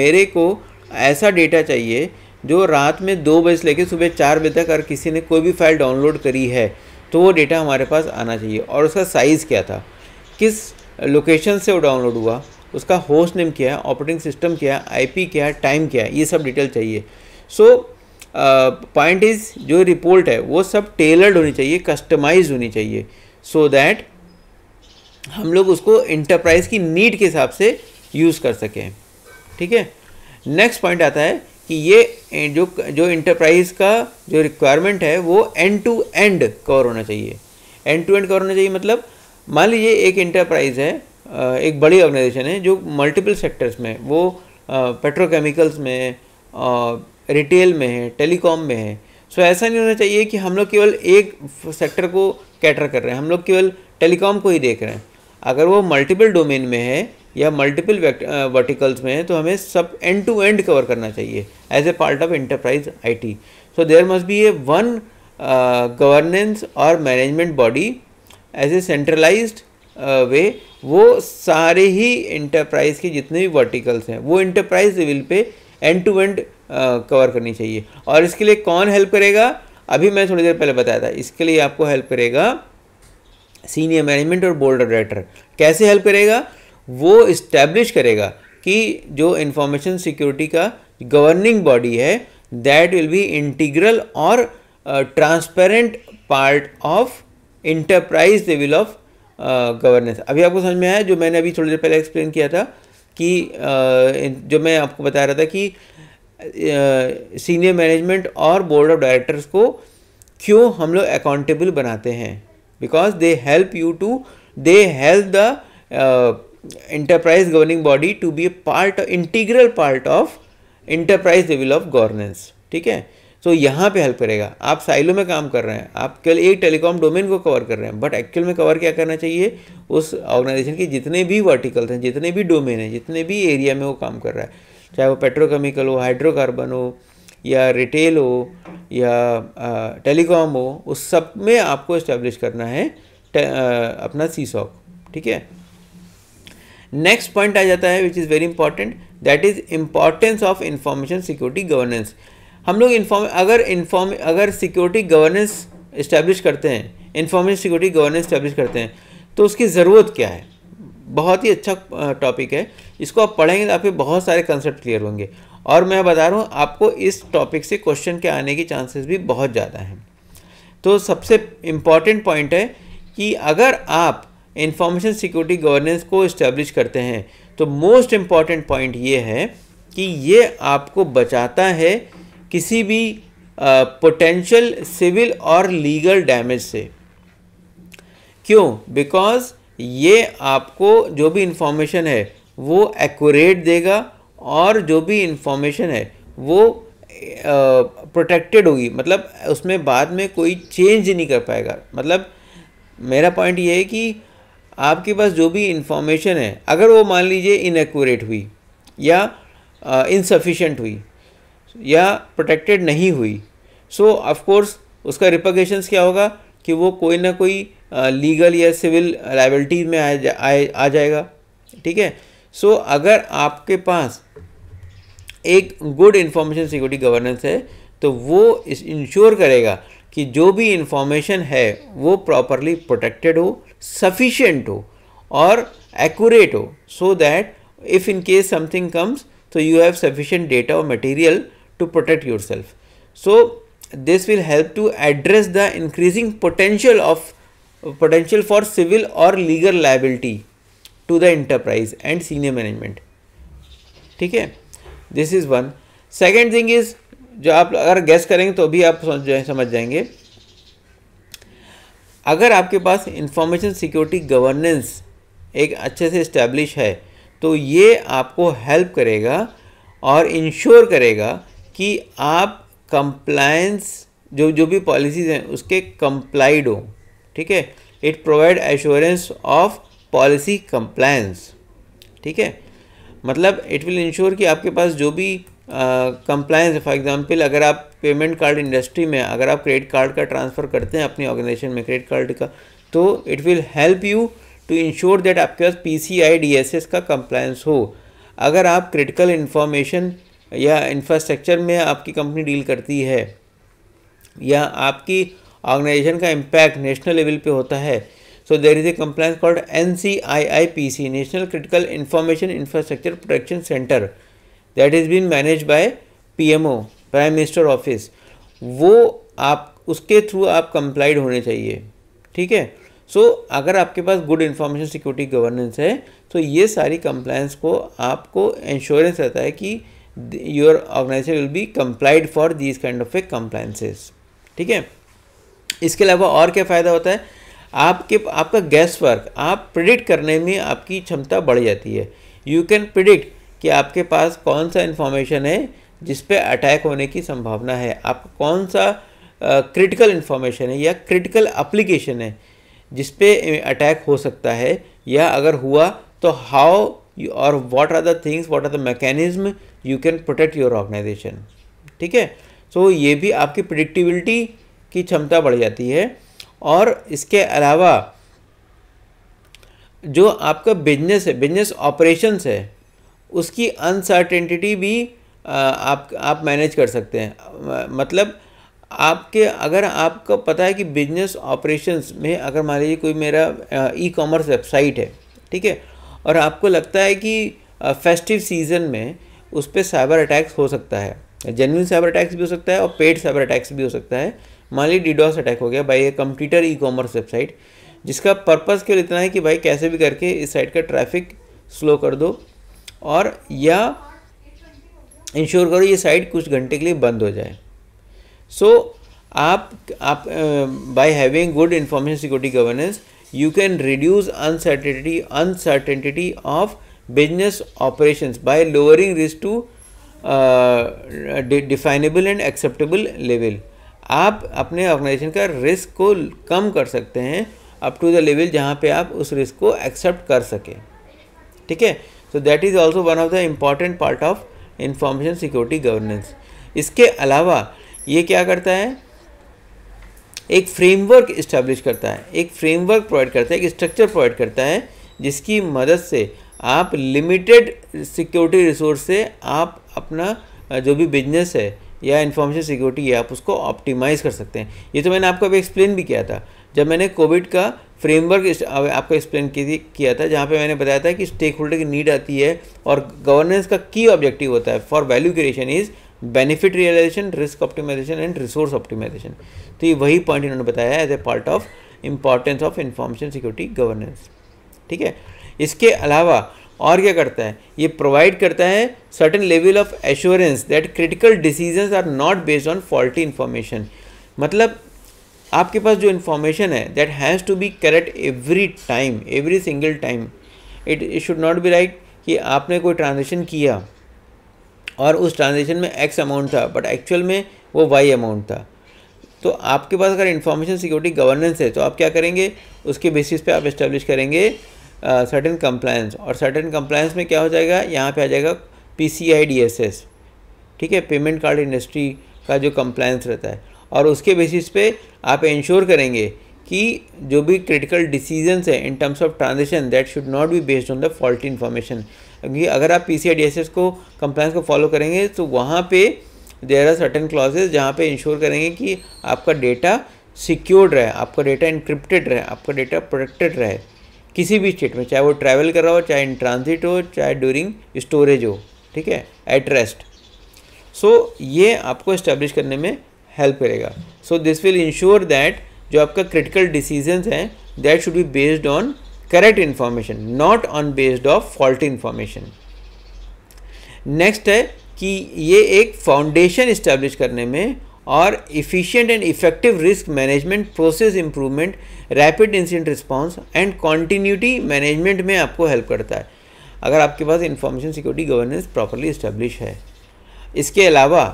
मेरे को ऐसा डेटा चाहिए जो रात में दो बजे से लेकर सुबह चार बजे तक अगर किसी ने कोई भी फाइल डाउनलोड करी है तो वो डेटा हमारे पास आना चाहिए और उसका साइज़ क्या था किस लोकेशन से वो डाउनलोड हुआ उसका होस्ट नेम क्या है ऑपरेटिंग सिस्टम क्या है आईपी क्या है टाइम क्या है ये सब डिटेल चाहिए सो पॉइंट इज जो रिपोर्ट है वो सब टेलर्ड होनी चाहिए कस्टमाइज होनी चाहिए सो so दैट हम लोग उसको इंटरप्राइज की नीड के हिसाब से यूज़ कर सकें ठीक है नेक्स्ट पॉइंट आता है कि ये जो जो इंटरप्राइज का जो रिक्वायरमेंट है वो एंड टू एंड कवर होना चाहिए एंड टू एंड कवर होना चाहिए मतलब मान लीजिए एक इंटरप्राइज है एक बड़ी ऑर्गेनाइजेशन है जो मल्टीपल सेक्टर्स में वो पेट्रोकेमिकल्स में रिटेल में है टेलीकॉम में है सो ऐसा नहीं होना चाहिए कि हम लोग केवल एक सेक्टर को कैटर कर रहे हैं हम लोग केवल टेलीकॉम को ही देख रहे हैं अगर वो मल्टीपल डोमेन में है या मल्टीपल वर्टिकल्स में है तो हमें सब एंड टू एंड कवर करना चाहिए as a part of enterprise IT so there must be a one governance और management body as a centralised way वो सारे ही इंटरप्राइज के जितने भी वर्टिकल्स हैं वो इंटरप्राइज लेवल पे एंड टू एंड कवर करनी चाहिए और इसके लिए कौन हेल्प करेगा अभी मैं थोड़ी देर पहले बताया था इसके लिए आपको हेल्प करेगा सीनियर मैनेजमेंट और बोर्ड ऑफ डायरेक्टर कैसे हेल्प करेगा वो इस्टेब्लिश करेगा कि जो इंफॉर्मेशन सिक्योरिटी का गवर्निंग बॉडी है दैट विल बी इंटीग्रल और transparent part of enterprise level of governance अभी आपको समझ में आया जो मैंने अभी थोड़ी देर पहले एक्सप्लेन किया था कि जो मैं आपको बता रहा था कि सीनियर मैनेजमेंट और बोर्ड ऑफ डायरेक्टर्स को क्यों हम लोग अकाउंटेबल बनाते हैं because they help you to they help the enterprise governing body to be a part of integral part of enterprise level ठीक है तो यहाँ पे हेल्प करेगा आप साइलो में काम कर रहे हैं आप केवल एक टेलीकॉम डोमेन को कवर कर रहे हैं बट एक्चुअल में कवर क्या करना चाहिए उस ऑर्गेनाइजेशन के जितने भी वर्टिकल्स हैं जितने भी डोमेन हैं जितने भी एरिया में वो काम कर रहा है चाहे वो पेट्रोकेमिकल हो हाइड्रोकार्बन हो या रिटेल हो या टेलीकॉम हो उस सब में आपको इस्टेब्लिश करना है आ, अपना सी ठीक है नेक्स्ट पॉइंट आ जाता है which is very important that is importance of information security governance हम लोग इन्फॉर्म अगर इन्फॉर्म अगर सिक्योरिटी गवर्नेंस इस्टेब्लिश करते हैं इंफॉर्मेशन सिक्योरिटी गवर्नेंस इस्टेब्लिश करते हैं तो उसकी ज़रूरत क्या है बहुत ही अच्छा टॉपिक है इसको आप पढ़ेंगे तो आपके बहुत सारे कंसेप्ट क्लियर होंगे और मैं बता रहा हूँ आपको इस टॉपिक से क्वेश्चन के आने की चांसेस भी बहुत ज़्यादा हैं तो सबसे इम्पॉर्टेंट पॉइंट है कि अगर आप इंफॉर्मेशन सिक्योरिटी गवर्नेंस को इस्टेब्लिश करते हैं तो मोस्ट इम्पॉर्टेंट पॉइंट ये है कि ये आपको बचाता है किसी भी पोटेंशियल सिविल और लीगल डैमेज से क्यों बिकॉज ये आपको जो भी इंफॉर्मेशन है वो एक्यूरेट देगा और जो भी इंफॉर्मेशन है वो प्रोटेक्टेड होगी मतलब उसमें बाद में कोई चेंज नहीं कर पाएगा मतलब मेरा पॉइंट ये है कि आपके पास जो भी इंफॉर्मेशन है अगर वो मान लीजिए इनएक्यूरेट हुई या इनसफिशेंट हुई या प्रोटेक्टेड नहीं हुई सो ऑफकोर्स उसका रिपोकेशंस क्या होगा कि वो कोई ना कोई लीगल या सिविल लाइबिलिटी में आ, जा, आ, आ जाएगा ठीक है सो अगर आपके पास एक गुड इंफॉर्मेशन सिक्योरिटी गवर्नेंस है तो वो इंश्योर करेगा कि जो भी इंफॉर्मेशन है वो प्रॉपरली प्रोटेक्टेड हो सफिशिएंट हो और एक्यूरेट हो so that if in case something comes तो यू हैव सफिशिएंट डेटा और material to protect yourself. So this will help to address the increasing potential of potential for civil or legal liability to the enterprise and senior management. ठीक है this is one second thing is जो आप अगर gas करेंगे तो भी आप samajh jayenge agar aapke paas information security governance ek acche se establish hai to ye aapko help karega और इंश्योर करेगा कि आप कंप्लायंस जो जो भी पॉलिसीज़ हैं उसके कंप्लाइड हो ठीक है it provide assurance of policy compliance ठीक है मतलब इट विल इंश्योर कि आपके पास जो भी कंप्लायंस फॉर एग्जांपल अगर आप पेमेंट कार्ड इंडस्ट्री में अगर आप क्रेडिट कार्ड का ट्रांसफ़र करते हैं अपनी ऑर्गेनाइजेशन में क्रेडिट कार्ड का तो it will help you to ensure that आपके पास P C I D S S का कंप्लायंस हो अगर आप क्रिटिकल इन्फॉर्मेशन या इंफ्रास्ट्रक्चर में आपकी कंपनी डील करती है या आपकी ऑर्गेनाइजेशन का इम्पैक्ट नेशनल लेवल पे होता है so there is a compliance called N C I I P C national critical information infrastructure protection centre that is been manage by P M O prime minister office वो आप उसके through आप complied होने चाहिए ठीक है सो so, अगर आपके पास गुड इन्फॉर्मेशन सिक्योरिटी गवर्नेंस है तो ये सारी कंप्लाइंस को आपको इंश्योरेंस रहता है कि your organisation will be complied for these kind of a compliances ठीक है इसके अलावा और क्या फ़ायदा होता है आपके आपका गैस वर्क आप प्रिडिक्ट करने में आपकी क्षमता बढ़ जाती है यू कैन प्रिडिक्ट कि आपके पास कौन सा इन्फॉर्मेशन है जिस पे अटैक होने की संभावना है आप कौन सा क्रिटिकल uh, इन्फॉर्मेशन है या क्रिटिकल अप्लीकेशन है जिस पे अटैक हो सकता है या अगर हुआ तो हाउ और what are the things what are the mechanism you can protect your organisation ठीक है सो ये भी आपकी प्रिडिक्टिबिलिटी की क्षमता बढ़ जाती है और इसके अलावा जो आपका बिजनेस है बिजनेस ऑपरेशंस है उसकी अनसर्टेनिटी भी आप आप मैनेज कर सकते हैं मतलब आपके अगर आपको पता है कि बिजनेस ऑपरेशंस में अगर मान लीजिए कोई मेरा ई कॉमर्स वेबसाइट है ठीक है और आपको लगता है कि फेस्टिव सीज़न में उस पर साइबर अटैक्स हो सकता है जेन्यून साइबर अटैक्स भी हो सकता है और पेड साइबर अटैक्स भी हो सकता है मान ली डिडोस अटैक हो गया by a computer e commerce website जिसका पर्पज़ केवल इतना है कि भाई कैसे भी करके इस साइट का ट्रैफिक स्लो कर दो और या इंश्योर करो ये साइट कुछ घंटे के लिए बंद हो जाए सो so, आप आप by having good information security governance you can reduce uncertainty uncertainty of business operations by lowering risk to uh, de definable and acceptable level आप अपने ऑर्गेनाइजेशन का रिस्क को कम कर सकते हैं अप टू द लेवल जहाँ पे आप उस रिस्क को एक्सेप्ट कर सकें ठीक है so that is also one of the important part of information security governance इसके अलावा ये क्या करता है एक फ्रेमवर्क इस्टेब्लिश करता है एक फ्रेमवर्क प्रोवाइड करता है एक स्ट्रक्चर प्रोवाइड करता है जिसकी मदद से आप लिमिटेड सिक्योरिटी रिसोर्स से आप अपना जो भी बिजनेस है या इन्फॉर्मेशन सिक्योरिटी है आप उसको ऑप्टिमाइज़ कर सकते हैं ये तो मैंने आपको अभी एक्सप्लेन भी किया था जब मैंने कोविड का फ्रेमवर्क आपको एक्सप्लेन किया था जहाँ पे मैंने बताया था कि स्टेक होल्डर की नीड आती है और गवर्नेंस का की ऑब्जेक्टिव होता है for value creation is benefit realisation risk optimisation and resource optimisation तो ये वही पॉइंट इन्होंने बताया as a part of importance of information security governance ठीक है इसके अलावा और क्या करता है ये प्रोवाइड करता है certain level of assurance that critical decisions are not based on faulty information मतलब आपके पास जो इन्फॉर्मेशन है that has to be correct every time every single time it it should not be like कि आपने कोई ट्रांजेक्शन किया और उस ट्रांजेक्शन में एक्स अमाउंट था बट एक्चुअल में वो वाई अमाउंट था तो आपके पास अगर इन्फॉर्मेशन सिक्योरिटी गवर्नेंस है तो आप क्या करेंगे उसके बेसिस पे आप इस्टेब्लिश करेंगे सर्टेन कंप्लायंस और सर्टेन कंप्लायंस में क्या हो जाएगा यहाँ पे आ जाएगा P C I D S S ठीक है पेमेंट कार्ड इंडस्ट्री का जो कंप्लायंस रहता है और उसके बेसिस पे आप इंश्योर करेंगे कि जो भी क्रिटिकल डिसीजंस है in terms of transaction that should not be based on the faulty information क्योंकि अगर आप पी सी को कंप्लायंस को फॉलो करेंगे तो वहाँ पर देर आर सर्टन क्लॉजेज जहाँ पे इंश्योर करेंगे कि आपका डेटा सिक्योर्ड रहे आपका डेटा इनक्रिप्टेड रहे आपका डेटा प्रोटेक्टेड रहे किसी भी स्टेट में चाहे वो ट्रैवल कर रहा हो चाहे इन ट्रांजिट हो चाहे ड्यूरिंग स्टोरेज हो ठीक है एट रेस्ट सो ये आपको इस्टेब्लिश करने में हेल्प करेगा so this will ensure that जो आपका क्रिटिकल डिसीजंस हैं that should be based on correct information not on based of fault information next है कि ये एक फाउंडेशन इस्टेब्लिश करने में और efficient and effective risk management process improvement rapid incident response and continuity management में आपको हेल्प करता है अगर आपके पास information security governance properly establish है इसके अलावा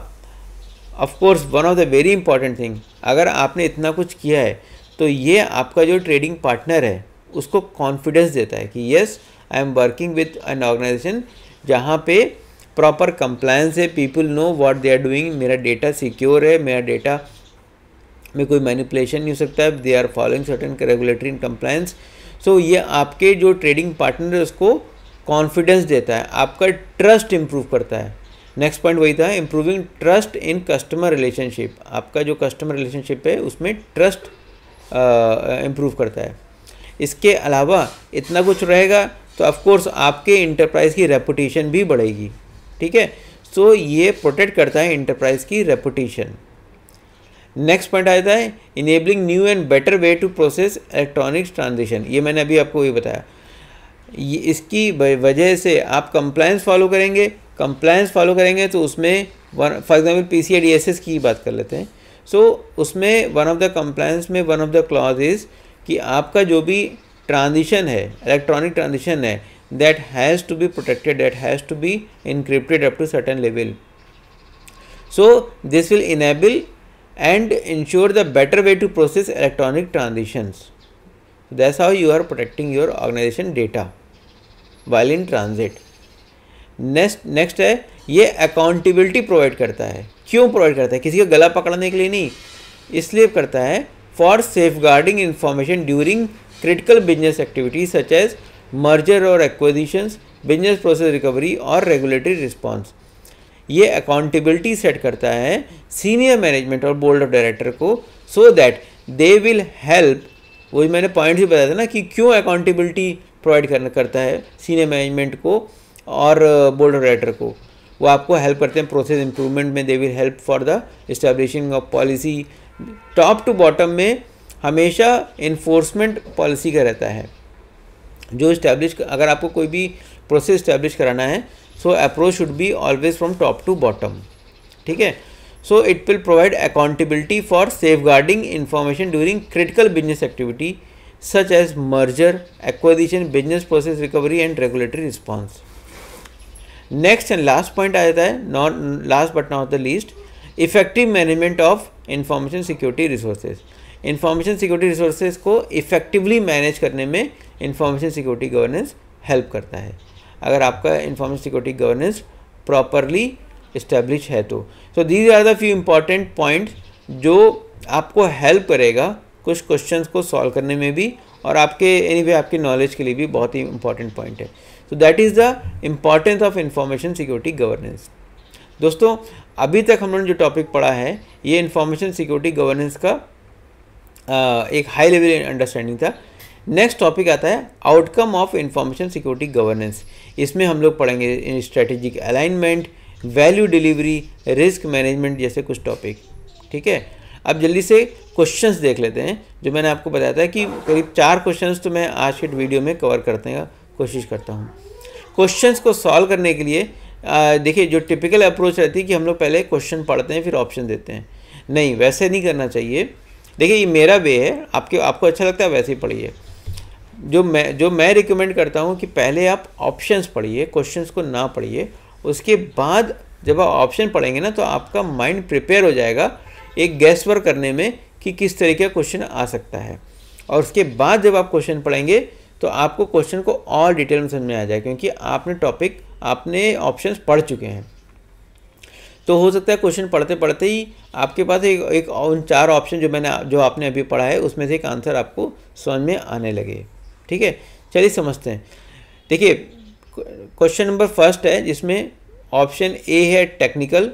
of course one of the very important thing अगर आपने इतना कुछ किया है तो ये आपका जो ट्रेडिंग पार्टनर है उसको कॉन्फिडेंस देता है कि yes I am working with an organisation जहाँ पे प्रॉपर कंप्लायंस है people know what they are doing मेरा डेटा सिक्योर है मेरा डेटा में कोई मैनिपुलेशन नहीं हो सकता है they are following certain regulatory in compliance so ये आपके जो ट्रेडिंग पार्टनर है उसको कॉन्फिडेंस देता है आपका ट्रस्ट इम्प्रूव करता है नेक्स्ट पॉइंट वही था improving trust in customer relationship आपका जो कस्टमर रिलेशनशिप है उसमें ट्रस्ट इम्प्रूव करता है इसके अलावा इतना कुछ रहेगा तो ऑफ़ कोर्स आपके इंटरप्राइज़ की रेपुटेशन भी बढ़ेगी ठीक है सो ये प्रोटेक्ट करता है इंटरप्राइज की रेपुटेशन नेक्स्ट पॉइंट आ जाता है enabling new and better way to process electronics transaction ये मैंने अभी आपको ये बताया ये इसकी वजह से आप कंप्लायंस फॉलो करेंगे कंप्लायंस फॉलो करेंगे तो उसमें for example P C S की बात कर लेते हैं सो so, उसमें वन ऑफ द कंप्लायंस में one of the clause is कि आपका जो भी ट्रांजिशन है इलेक्ट्रॉनिक ट्रांजिशन है that has to be protected that has to be encrypted up to certain level so this will enable and ensure the better way to process electronic transactions that's how you are protecting your organization data while in transit next next है ये accountability provide करता है क्यों provide करता है किसी का गला पकड़ने के लिए नहीं इसलिए करता है for safeguarding information during critical business activities such as merger और एक्विजिशंस बिजनेस प्रोसेस रिकवरी और रेगुलेटरी रिस्पॉन्स ये अकाउंटेबिलिटी सेट करता है सीनियर मैनेजमेंट और बोर्ड ऑफ डायरेक्टर को so that they will help वो मैंने पॉइंट भी बताया था ना कि क्यों अकाउंटेबिलिटी प्रोवाइड करना करता है सीनियर मैनेजमेंट को और बोर्ड ऑफ डायरेक्टर को वो आपको हेल्प करते हैं प्रोसेस इम्प्रूवमेंट में they will help for the establishing of policy top to bottom में हमेशा इन्फोर्समेंट पॉलिसी का रहता है जो इस्टेब्लिश अगर आपको कोई भी प्रोसेस इस्टेब्लिश कराना है so approach should be always from top to bottom ठीक है so it will provide accountability for safeguarding information during critical business activity such as merger acquisition business process recovery and regulatory response next and last point आ जाता है non last but not the least effective management of information security resources information security resources को effectively manage करने में information security governance help करता है अगर आपका information security governance properly establish है तो so these are the few important point जो आपको हेल्प करेगा कुछ क्वेश्चंस को सॉल्व करने में भी और आपके एनी anyway, आपके नॉलेज के लिए भी बहुत ही इंपॉर्टेंट पॉइंट है so that is the importance of information security governance दोस्तों अभी तक हमने जो टॉपिक पढ़ा है ये इंफॉर्मेशन सिक्योरिटी गवर्नेंस का एक हाई लेवल अंडरस्टैंडिंग था नेक्स्ट टॉपिक आता है outcome of information security governance इसमें हम लोग पढ़ेंगे strategic alignment value delivery risk management जैसे कुछ टॉपिक ठीक है अब जल्दी से क्वेश्चंस देख लेते हैं जो मैंने आपको बताया था कि करीब चार क्वेश्चंस तो मैं आज के वीडियो में कवर करने का कोशिश करता हूँ क्वेश्चंस को सॉल्व करने के लिए देखिए जो टिपिकल अप्रोच रहती है कि हम लोग पहले क्वेश्चन पढ़ते हैं फिर ऑप्शन देते हैं नहीं वैसे नहीं करना चाहिए देखिए ये मेरा वे है आपके आपको अच्छा लगता है वैसे ही पढ़िए जो मैं जो मैं रिकमेंड करता हूँ कि पहले आप ऑप्शंस पढ़िए क्वेश्चंस को ना पढ़िए उसके बाद जब आप ऑप्शन पढ़ेंगे ना तो आपका माइंड प्रिपेयर हो जाएगा एक गैस वर्क करने में कि किस तरीके का क्वेश्चन आ सकता है और उसके बाद जब आप क्वेश्चन पढ़ेंगे तो आपको क्वेश्चन को और डिटेल में समझ में आ जाए क्योंकि आपने टॉपिक आपने ऑप्शंस पढ़ चुके हैं तो हो सकता है क्वेश्चन पढ़ते पढ़ते ही आपके पास एक एक उन चार ऑप्शन जो मैंने जो आपने अभी पढ़ा है उसमें से एक आंसर आपको समझ में आने लगे ठीक है चलिए समझते हैं देखिए क्वेश्चन नंबर फर्स्ट है जिसमें ऑप्शन ए है टेक्निकल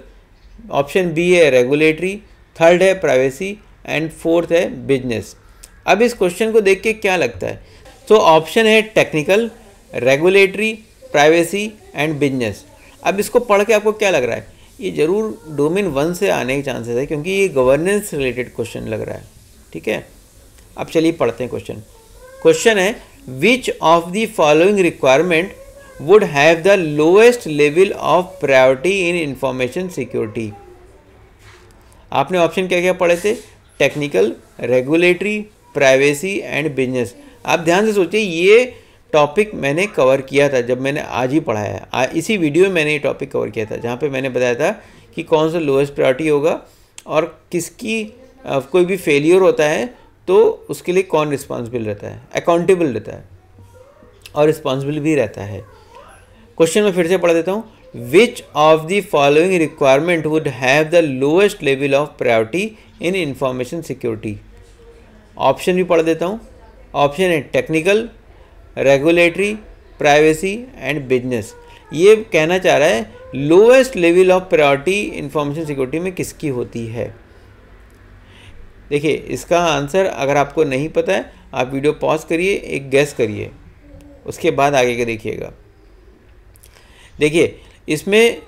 ऑप्शन बी है रेगुलेटरी थर्ड है प्राइवेसी एंड फोर्थ है बिजनेस अब इस क्वेश्चन को देख के क्या लगता है तो ऑप्शन है technical regulatory privacy and business अब इसको पढ़ के आपको क्या लग रहा है ये ज़रूर डोमेन वन से आने के चांसेस है क्योंकि ये गवर्नेंस रिलेटेड क्वेश्चन लग रहा है ठीक है अब चलिए पढ़ते हैं क्वेश्चन क्वेश्चन है which of the following requirement would have the lowest level of priority in information security आपने ऑप्शन क्या क्या पढ़े थे technical regulatory privacy and business आप ध्यान से सोचिए ये टॉपिक मैंने कवर किया था जब मैंने आज ही पढ़ाया आ, इसी वीडियो में मैंने ये टॉपिक कवर किया था जहाँ पे मैंने बताया था कि कौन सा लोएस्ट प्रायोरिटी होगा और किसकी आ, कोई भी फेलियर होता है तो उसके लिए कौन रिस्पॉन्सिबल रहता है अकाउंटेबल रहता है और रिस्पॉन्सिबल भी रहता है क्वेश्चन में फिर से पढ़ा देता हूँ which of the following requirement would have the lowest level of priority in information security option भी पढ़ देता हूँ ऑप्शन है technical regulatory privacy and business ये कहना चाह रहा है lowest level of priority information security में किसकी होती है देखिए इसका आंसर अगर आपको नहीं पता है आप वीडियो पॉज करिए एक गैस करिए उसके बाद आगे के देखिएगा देखिए इसमें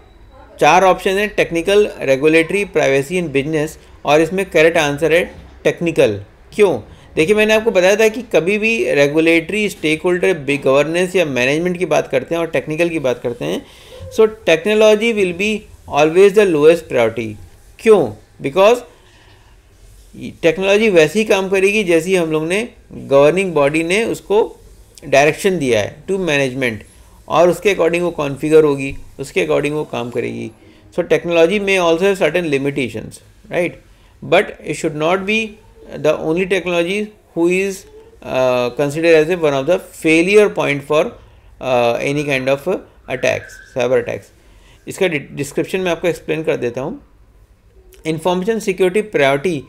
चार ऑप्शन है technical regulatory privacy in business और इसमें करेक्ट आंसर है टेक्निकल क्यों देखिए मैंने आपको बताया था कि कभी भी regulatory stakeholder big governance या मैनेजमेंट की बात करते हैं और टेक्निकल की बात करते हैं so technology will be always the lowest priority क्यों बिकॉज टेक्नोलॉजी वैसी काम करेगी जैसी हम लोग ने गवर्निंग बॉडी ने उसको डायरेक्शन दिया है टू मैनेजमेंट और उसके अकॉर्डिंग वो कॉन्फ़िगर होगी उसके अकॉर्डिंग वो काम करेगी सो टेक्नोलॉजी में also certain limitations right but it should not be the only technology who is uh, considered as a, one of the failure point for uh, any kind of uh, attacks cyber attacks इसका description में आपको explain कर देता हूँ information security priority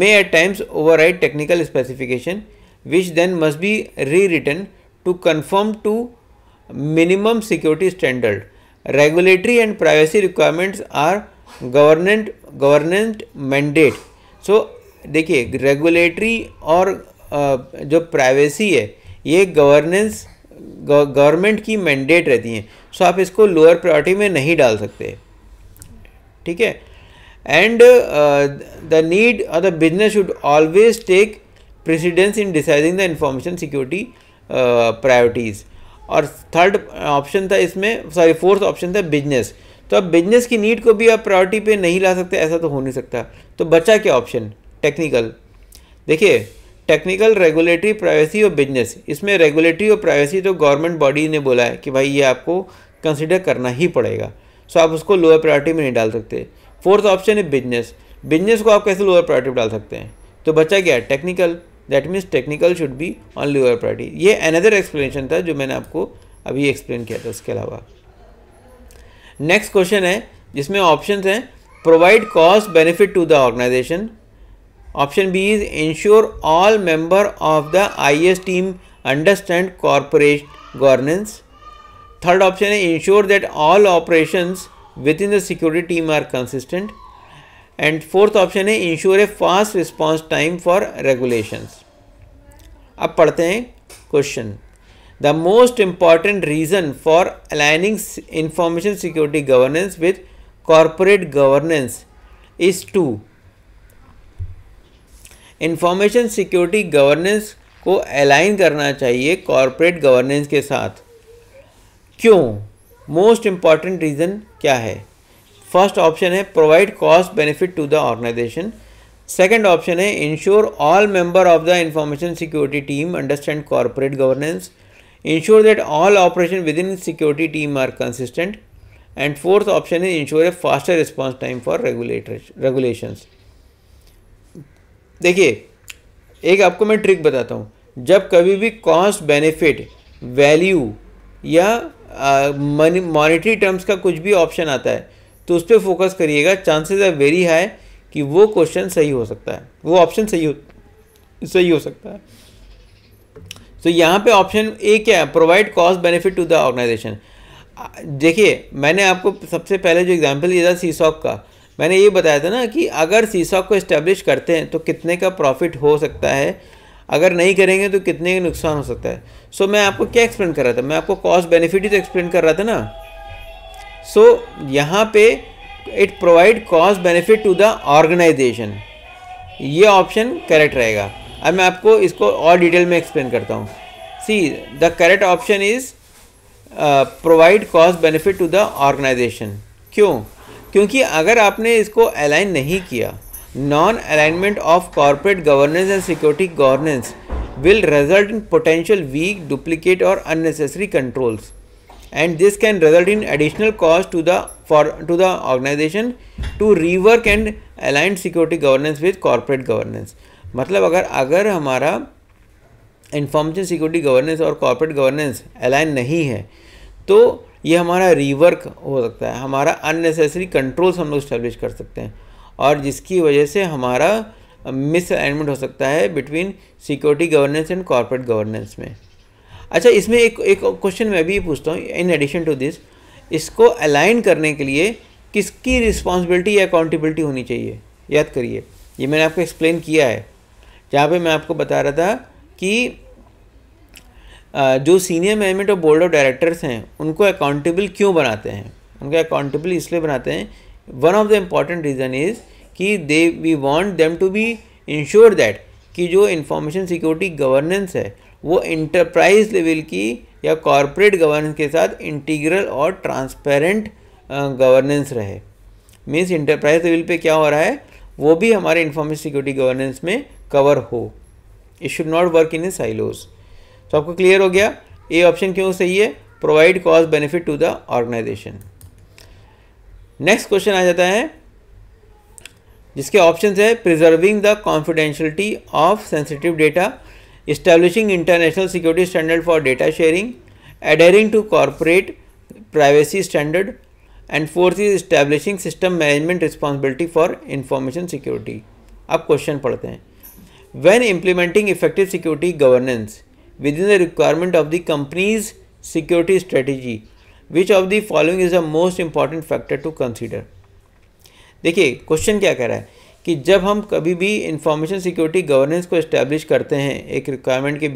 may at times override technical specification which then must be rewritten to conform to minimum security standard regulatory and privacy requirements are government government mandate so देखिए regulatory और जो privacy है ये governance government की mandate रहती हैं सो आप इसको लोअर प्रायोरिटी में नहीं डाल सकते ठीक है एंड द नीड और the business should always take precedence in deciding the information security priorities और थर्ड ऑप्शन था इसमें सॉरी फोर्थ ऑप्शन था बिजनेस तो अब बिजनेस की नीड को भी आप प्रायोरिटी पे नहीं ला सकते ऐसा तो हो नहीं सकता तो बचा क्या ऑप्शन टेक्निकल देखिए टेक्निकल रेगुलेटरी प्राइवेसी और बिजनेस इसमें रेगुलेटरी और प्राइवेसी तो गवर्नमेंट बॉडी ने बोला है कि भाई ये आपको कंसिडर करना ही पड़ेगा सो आप उसको लोअर प्रायोरिटी में नहीं डाल सकते फोर्थ ऑप्शन है बिजनेस बिजनेस को आप कैसे लोअर प्रायोरिटी में डाल सकते हैं तो बच्चा क्या है technical that means technical should be on lower priority ये अनदर एक्सप्लेनेशन था जो मैंने आपको अभी एक्सप्लेन किया था उसके अलावा नेक्स्ट क्वेश्चन है जिसमें ऑप्शन हैं provide cost benefit to the organisation Option B is ensure all member of the IS team understand corporate governance. Third option is ensure that all operations within the security team are consistent. And fourth option is ensure a fast response time for regulations. अब पढ़ते हैं question. The most important reason for aligning information security governance with corporate governance is to information security governance को align करना चाहिए corporate governance के साथ क्यों most important reason क्या है फर्स्ट ऑप्शन है provide cost benefit to the organisation second option है ensure all member of the information security team understand corporate governance ensure that all operation within security team are consistent and fourth option है ensure a faster response time for regulator regulations देखिए एक आपको मैं trick बताता हूँ जब कभी भी कॉस्ट बेनिफिट वैल्यू या मनी मॉनिटरी टर्म्स का कुछ भी ऑप्शन आता है तो उस पर फोकस करिएगा चांसेस आर वेरी हाई कि वो क्वेश्चन सही हो सकता है वो ऑप्शन सही हो सही हो सकता है तो so, यहाँ पे ऑप्शन ए क्या है provide cost benefit to the organisation देखिए मैंने आपको सबसे पहले जो एग्जांपल दिया था सीसॉक का मैंने ये बताया था ना कि अगर सीसा को इस्टेब्लिश करते हैं तो कितने का प्रॉफिट हो सकता है अगर नहीं करेंगे तो कितने का नुकसान हो सकता है सो so, मैं आपको क्या एक्सप्लेन कर रहा था मैं आपको कॉस्ट बेनिफिट ही तो एक्सप्लेन कर रहा था ना सो so, यहाँ पे it provide cost benefit to the organisation ये ऑप्शन करेक्ट रहेगा अब मैं आपको इसको और डिटेल में एक्सप्लेन करता हूँ see the correct option is provide cost benefit to the organisation क्यों क्योंकि अगर आपने इसको अलाइन नहीं किया non alignment of corporate governance and security governance will result in potential weak duplicate और unnecessary controls and this can result in additional cost to the for to the organisation to rework and aligned security governance with corporate governance मतलब अगर अगर हमारा information security governance और corporate governance align नहीं है तो ये हमारा रिवर्क हो सकता है हमारा अननेसेसरी कंट्रोल्स हम लोग इस्टेब्लिश कर सकते हैं और जिसकी वजह से हमारा मिस अलाइनमेंट हो सकता है between security governance and corporate governance में अच्छा इसमें एक एक क्वेश्चन मैं भी पूछता हूँ इन एडिशन टू दिस इसको अलाइन करने के लिए किसकी रिस्पॉन्सिबिलिटी या अकाउंटेबिलिटी होनी चाहिए याद करिए ये मैंने आपको एक्सप्लेन किया है जहाँ पे मैं आपको बता रहा था कि जो सीनियर मैनेजमेंट और बोर्ड ऑफ डायरेक्टर्स हैं उनको अकाउंटेबल क्यों बनाते हैं उनको अकाउंटेबल इसलिए बनाते हैं one of the important reason is कि they we want them to be insure that कि जो इंफॉर्मेशन सिक्योरिटी गवर्नेंस है वो इंटरप्राइज लेवल की या कॉरपोरेट गवर्नेंस के साथ इंटीग्रल और ट्रांसपेरेंट गवर्नेंस रहे मीन्स इंटरप्राइज लेवल पे क्या हो रहा है वो भी हमारे इंफॉर्मेशन सिक्योरिटी गवर्नेंस में कवर हो it should not work in a silos तो आपको क्लियर हो गया ए ऑप्शन क्यों सही है provide cause benefit to the organization next question आ जाता है जिसके ऑप्शन है preserving the confidentiality of sensitive data establishing international security standard for data sharing adhering to corporate privacy standard and fourth is establishing system management responsibility for information security अब question पढ़ते हैं when implementing effective security governance within the requirement of the company's security strategy which of the following is a most important factor to consider देखिए question क्या कह रहा है कि जब हम कभी भी इंफॉर्मेशन सिक्योरिटी गवर्नेंस को इस्टेब्लिश करते हैं एक रिक्वायरमेंट के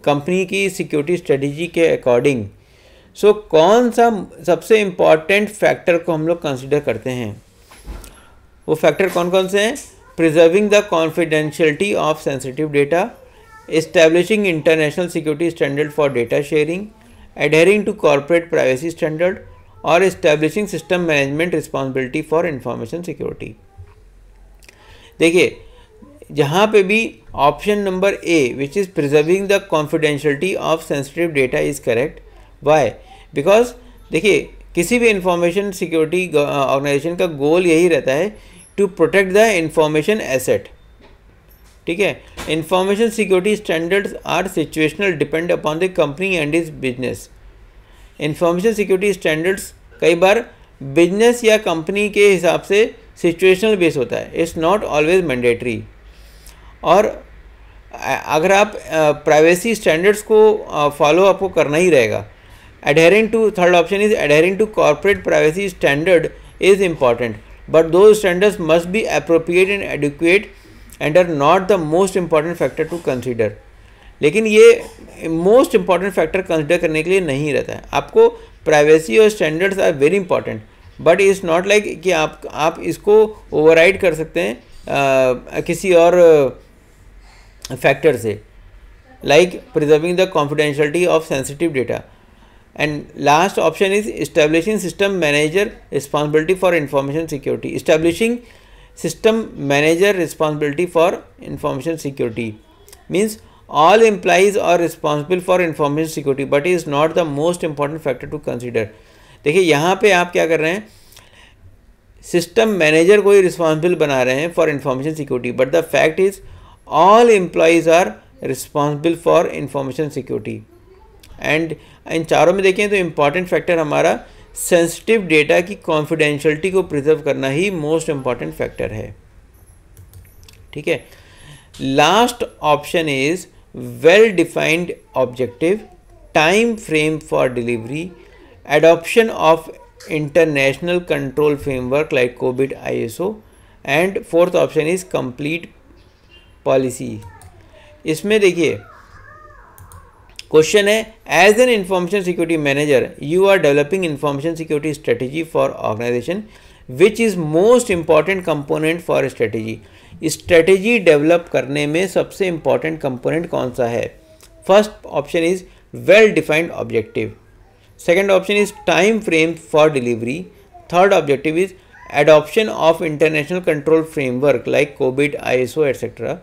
कंपनी की सिक्योरिटी स्ट्रेटजी के अकॉर्डिंग सो so, कौन सा सबसे इम्पॉर्टेंट फैक्टर को हम लोग कंसिडर करते हैं वो फैक्टर कौन कौन से हैं preserving the confidentiality of sensitive data establishing international security standard for data sharing, adhering to corporate privacy standard or establishing system management responsibility for information security. देखिए जहाँ पे भी option number A which is preserving the confidentiality of sensitive data is correct why because देखिए किसी भी information security organisation का गोल यही रहता है to protect the information asset ठीक है information security standards are situational depend upon the company and is business information security standards कई बार बिजनेस या कंपनी के हिसाब से सिचुएशनल बेस होता है इट्स नॉट ऑलवेज मैंडेटरी और अगर आप प्राइवेसी स्टैंडर्ड्स को फॉलो आपको करना ही रहेगा adhering to third option is adhering to corporate privacy standard is important but though standards must be appropriate and educate and are not the most important factor to consider लेकिन ये most important factor consider करने के लिए नहीं रहता है आपको privacy और standards are very important but is not like कि आप आप इसको ओवरराइड कर सकते हैं आ, किसी और फैक्टर से like preserving the confidentiality of sensitive data and last option is establishing system manager responsibility for information security establishing system manager responsibility for information security means all employees are responsible for information security but is not the most important factor to consider देखिए यहाँ पर आप क्या कर रहे हैं system manager को ही responsible बना रहे हैं for information security but the fact is all employees are responsible for information security and इन चारों में देखें तो इंपॉर्टेंट फैक्टर हमारा सेंसिटिव डेटा की कॉन्फिडेंशलिटी को प्रिजर्व करना ही मोस्ट इम्पॉर्टेंट फैक्टर है ठीक है last option is well defined objective time frame for delivery adoption of international control framework like कोविड ISO and fourth option is complete policy इसमें देखिए क्वेश्चन है as an information security manager you are developing information security strategy for organization which is most important component for strategy strategy develop करने में सबसे important component कौन सा है first option is well defined objective second option is time frame for delivery third objective is of international control framework like कोविड I S O etcetera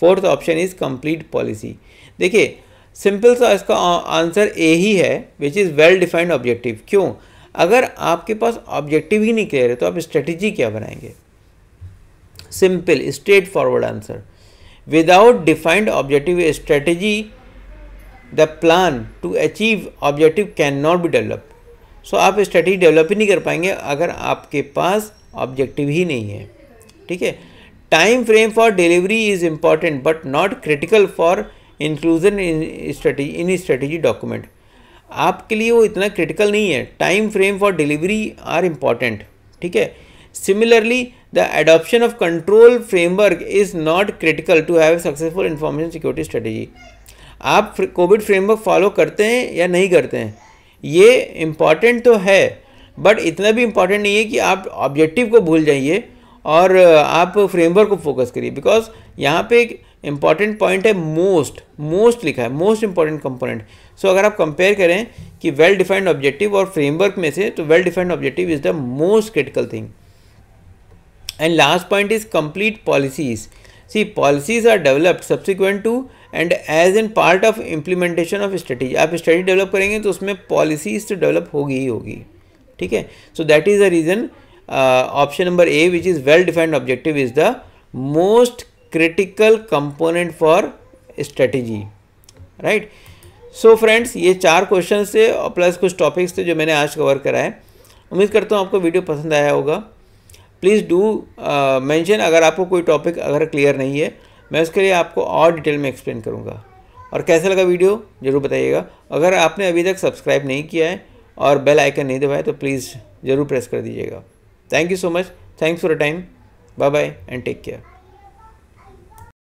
fourth option is complete policy देखिए simple सा इसका answer A ही है which is well defined objective क्यों अगर आपके पास objective ही नहीं क्लियर है तो आप स्ट्रेटजी क्या बनाएंगे simple straight forward answer without defined objective strategy the plan to achieve objective can not be develop so आप स्ट्रेटजी डेवलप ही नहीं कर पाएंगे अगर आपके पास ऑब्जेक्टिव ही नहीं है ठीक है time frame for delivery is important but not critical for inclusion strategy in strategy document आपके लिए वो इतना क्रिटिकल नहीं है time frame for delivery are important ठीक है similarly the adoption of control framework is not critical to have successful information security strategy आप कोविड फ्रेमवर्क फॉलो करते हैं या नहीं करते हैं ये इम्पॉर्टेंट तो है बट इतना भी इम्पॉर्टेंट नहीं है कि आप ऑब्जेक्टिव को भूल जाइए और आप फ्रेमवर्क को फोकस करिए बिकॉज यहाँ पे इंपॉर्टेंट पॉइंट है मोस्ट मोस्ट लिखा है मोस्ट इंपॉर्टेंट कंपोनेंट सो अगर आप कंपेयर करें कि वेल डिफाइंड ऑब्जेक्टिव और फ्रेमवर्क में से तो well defined objective is the most critical thing and last point is complete policies see policies are developed subsequent to and as an part of implementation of studies आप study develop करेंगे तो उसमें policies तो develop होगी ही होगी ठीक है so that is a reason option number A which is well defined objective is the most critical component for strategy right so friends ये चार क्वेश्चन थे और प्लस कुछ टॉपिक्स थे जो मैंने आज कवर करा है उम्मीद करता हूँ आपको वीडियो पसंद आया होगा प्लीज़ डू मेंशन अगर आपको कोई टॉपिक अगर क्लियर नहीं है मैं उसके लिए आपको और डिटेल में एक्सप्लेन करूँगा और कैसा लगा वीडियो ज़रूर बताइएगा अगर आपने अभी तक सब्सक्राइब नहीं किया है और बेल आइकन नहीं दबाया तो प्लीज़ ज़रूर प्रेस कर दीजिएगा thank you so much thanks for a time bye bye and take care